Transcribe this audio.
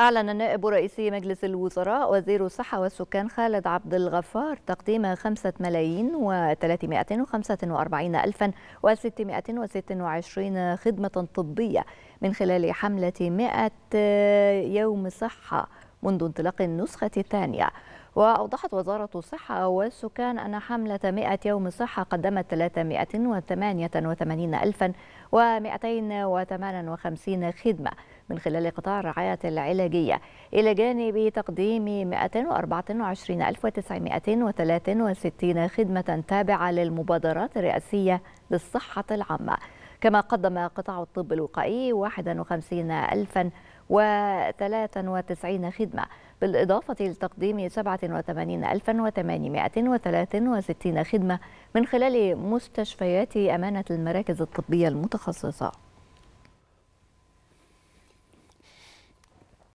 أعلن نائب رئيس مجلس الوزراء وزير الصحة والسكان خالد عبد الغفار تقديم 5 ملايين و345 ألفا و626 خدمة طبية من خلال حملة 100 يوم صحة منذ انطلاق النسخة الثانية وأوضحت وزارة الصحة والسكان أن حملة 100 يوم صحة قدمت 388258 خدمة من خلال قطاع الرعاية العلاجية إلى جانب تقديم 224963 خدمة تابعة للمبادرات الرئاسية للصحة العامة كما قدم قطاع الطب الوقائي 51093 خدمة بالإضافة لتقديم 87863 خدمة من خلال مستشفيات أمانة المراكز الطبية المتخصصة